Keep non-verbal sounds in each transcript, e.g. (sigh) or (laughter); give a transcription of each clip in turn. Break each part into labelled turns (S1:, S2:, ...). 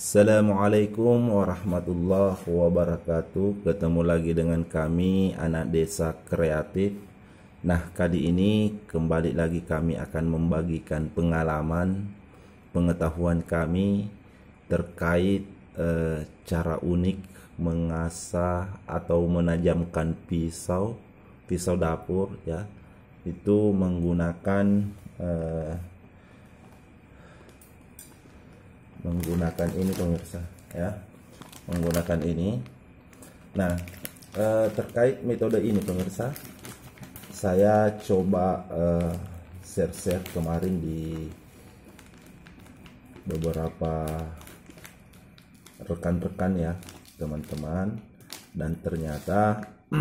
S1: Assalamualaikum warahmatullahi wabarakatuh Ketemu lagi dengan kami anak desa kreatif Nah kali ini kembali lagi kami akan membagikan pengalaman Pengetahuan kami terkait eh, cara unik mengasah atau menajamkan pisau Pisau dapur ya Itu menggunakan eh, menggunakan ini pemirsa ya menggunakan ini nah eh, terkait metode ini pemirsa saya coba eh, share share kemarin di beberapa rekan-rekan ya teman-teman dan ternyata (clears throat)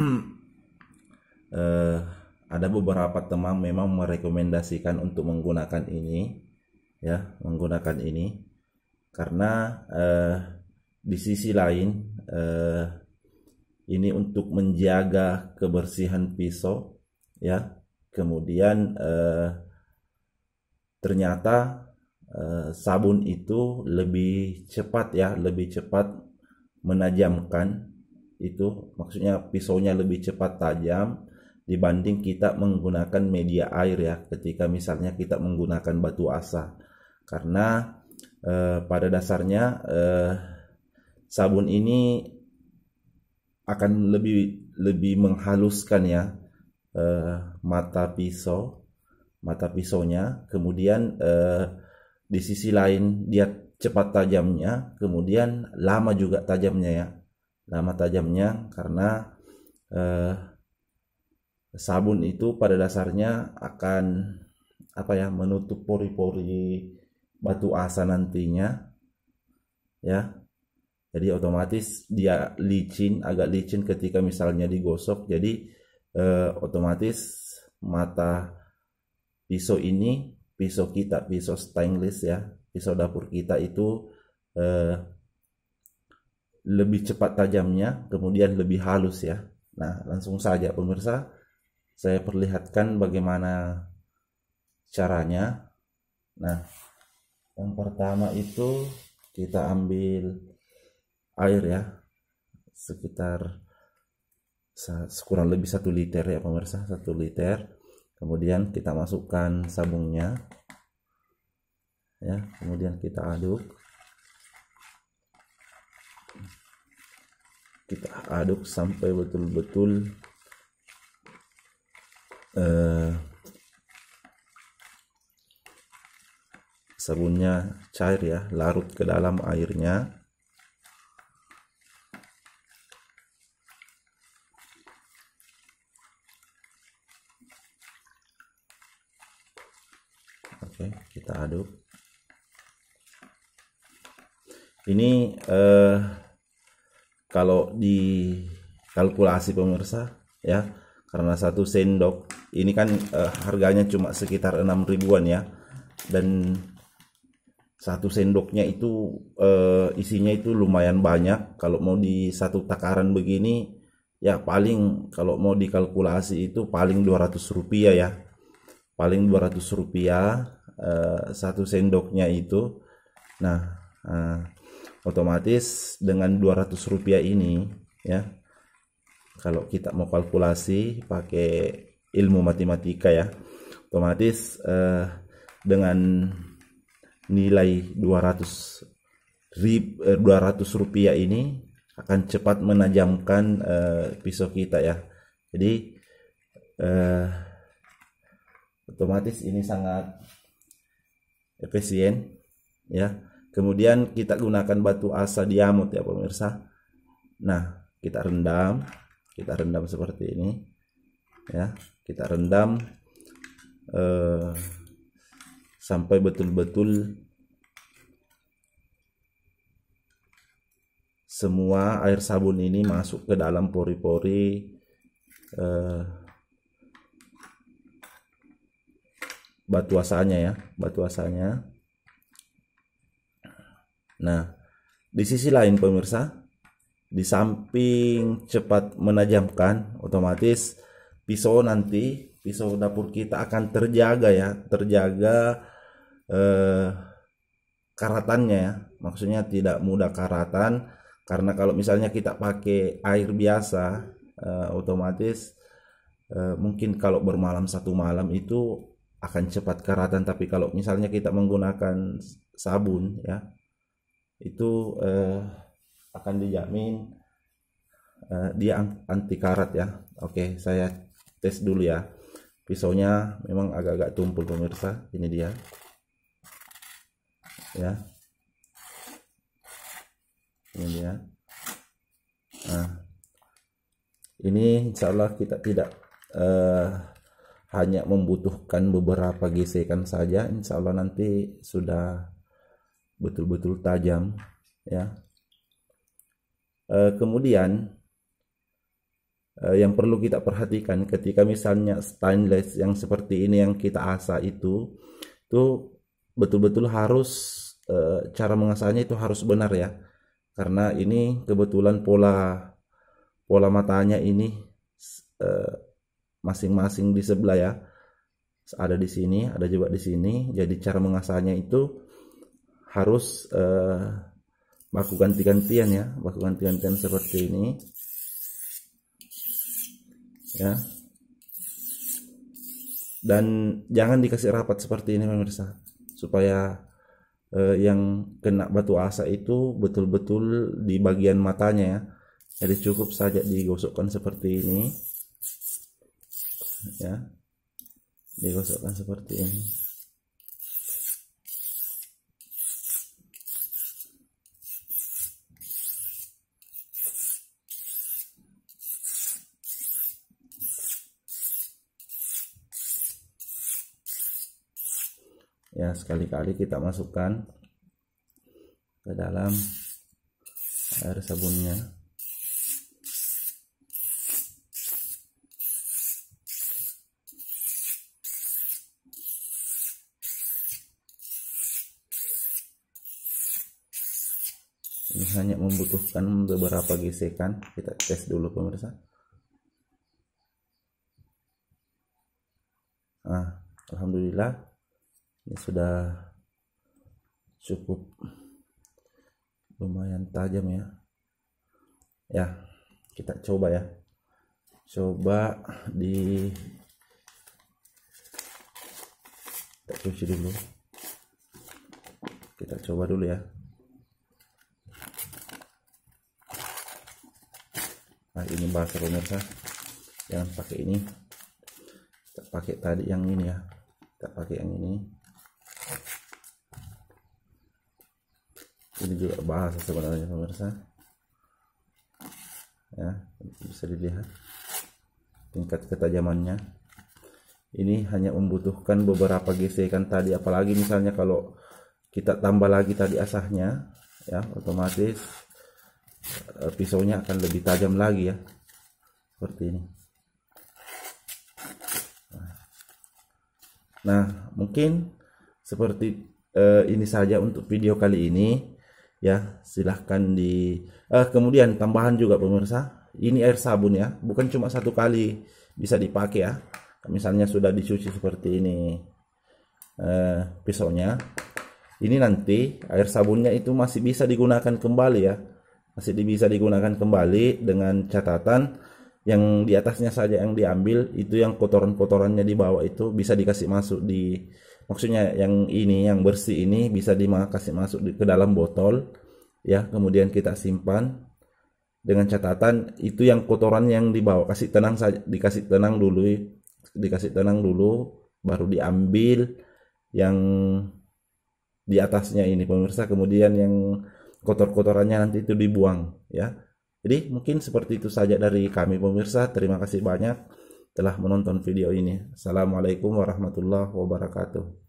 S1: eh, ada beberapa teman memang merekomendasikan untuk menggunakan ini ya menggunakan ini karena eh, di sisi lain eh, ini untuk menjaga kebersihan pisau ya kemudian eh, ternyata eh, sabun itu lebih cepat ya lebih cepat menajamkan itu maksudnya pisaunya lebih cepat tajam dibanding kita menggunakan media air ya ketika misalnya kita menggunakan batu asa karena eh, pada dasarnya eh, sabun ini akan lebih lebih menghaluskan ya eh, mata pisau mata pisaunya kemudian eh, di sisi lain dia cepat tajamnya kemudian lama juga tajamnya ya lama tajamnya karena eh, sabun itu pada dasarnya akan apa ya menutup pori-pori batu asa nantinya ya jadi otomatis dia licin agak licin ketika misalnya digosok jadi eh, otomatis mata pisau ini pisau kita pisau stainless ya pisau dapur kita itu eh, lebih cepat tajamnya kemudian lebih halus ya nah langsung saja pemirsa saya perlihatkan bagaimana caranya nah yang pertama itu kita ambil air ya sekitar kurang lebih satu liter ya pemirsa satu liter kemudian kita masukkan sabungnya ya kemudian kita aduk kita aduk sampai betul-betul eh, Serunya cair ya larut ke dalam airnya Oke, kita aduk. Ini eh, kalau kalkulasi pemirsa ya, karena satu sendok ini kan eh, harganya cuma sekitar enam ribuan ya. Dan satu sendoknya itu uh, isinya itu lumayan banyak kalau mau di satu takaran begini ya paling kalau mau dikalkulasi itu paling 200 rupiah ya paling 200 rupiah uh, satu sendoknya itu nah uh, otomatis dengan 200 rupiah ini ya kalau kita mau kalkulasi pakai ilmu matematika ya otomatis uh, dengan nilai 200 rib, 200 eh, rupiah ini akan cepat menajamkan uh, pisau kita ya jadi uh, otomatis ini sangat efisien ya kemudian kita gunakan batu asa diamut ya pemirsa nah kita rendam kita rendam seperti ini ya kita rendam sampai betul-betul semua air sabun ini masuk ke dalam pori-pori eh, batu asalnya ya batu asalnya. nah di sisi lain pemirsa di samping cepat menajamkan otomatis pisau nanti pisau dapur kita akan terjaga ya terjaga eh, karatannya ya maksudnya tidak mudah karatan karena kalau misalnya kita pakai air biasa eh, otomatis eh, mungkin kalau bermalam satu malam itu akan cepat karatan tapi kalau misalnya kita menggunakan sabun ya itu eh, akan dijamin eh, dia anti karat ya oke saya tes dulu ya pisaunya memang agak-agak tumpul pemirsa ini dia ya ini dia nah, ini insya Allah kita tidak uh, hanya membutuhkan beberapa gesekan saja insya Allah nanti sudah betul-betul tajam ya uh, kemudian eh, yang perlu kita perhatikan ketika misalnya stainless yang seperti ini yang kita asa itu tuh betul-betul harus e, cara mengasahnya itu harus benar ya karena ini kebetulan pola pola matanya ini eh, masing-masing e, di sebelah ya ada di sini ada juga di sini jadi cara mengasahnya itu harus e, baku ganti-gantian ya baku ganti-gantian seperti ini ya dan jangan dikasih rapat seperti ini pemirsa supaya eh, yang kena batu asa itu betul-betul di bagian matanya ya. Jadi cukup saja digosokkan seperti ini. Ya. Digosokkan seperti ini. ya sekali-kali kita masukkan ke dalam air sabunnya ini hanya membutuhkan beberapa gesekan kita tes dulu pemirsa nah, Alhamdulillah ini ya, sudah cukup lumayan tajam ya ya kita coba ya coba di kita cuci dulu kita coba dulu ya nah ini bahasa pemirsa jangan pakai ini kita pakai tadi yang ini ya kita pakai yang ini ini juga bahasa sebenarnya pemirsa ya bisa dilihat tingkat ketajamannya ini hanya membutuhkan beberapa gesekan tadi apalagi misalnya kalau kita tambah lagi tadi asahnya ya otomatis e, pisaunya akan lebih tajam lagi ya seperti ini nah mungkin seperti eh, ini saja untuk video kali ini ya silahkan di eh, kemudian tambahan juga pemirsa ini air sabun ya bukan cuma satu kali bisa dipakai ya misalnya sudah dicuci seperti ini eh, pisaunya ini nanti air sabunnya itu masih bisa digunakan kembali ya masih bisa digunakan kembali dengan catatan yang di atasnya saja yang diambil itu yang kotoran-kotorannya di bawah itu bisa dikasih masuk di maksudnya yang ini yang bersih ini bisa dikasih masuk ke dalam botol ya kemudian kita simpan dengan catatan itu yang kotoran yang dibawa kasih tenang saja dikasih tenang dulu dikasih tenang dulu baru diambil yang di atasnya ini pemirsa kemudian yang kotor-kotorannya nanti itu dibuang ya jadi mungkin seperti itu saja dari kami pemirsa terima kasih banyak telah menonton video ini. Assalamualaikum warahmatullahi wabarakatuh.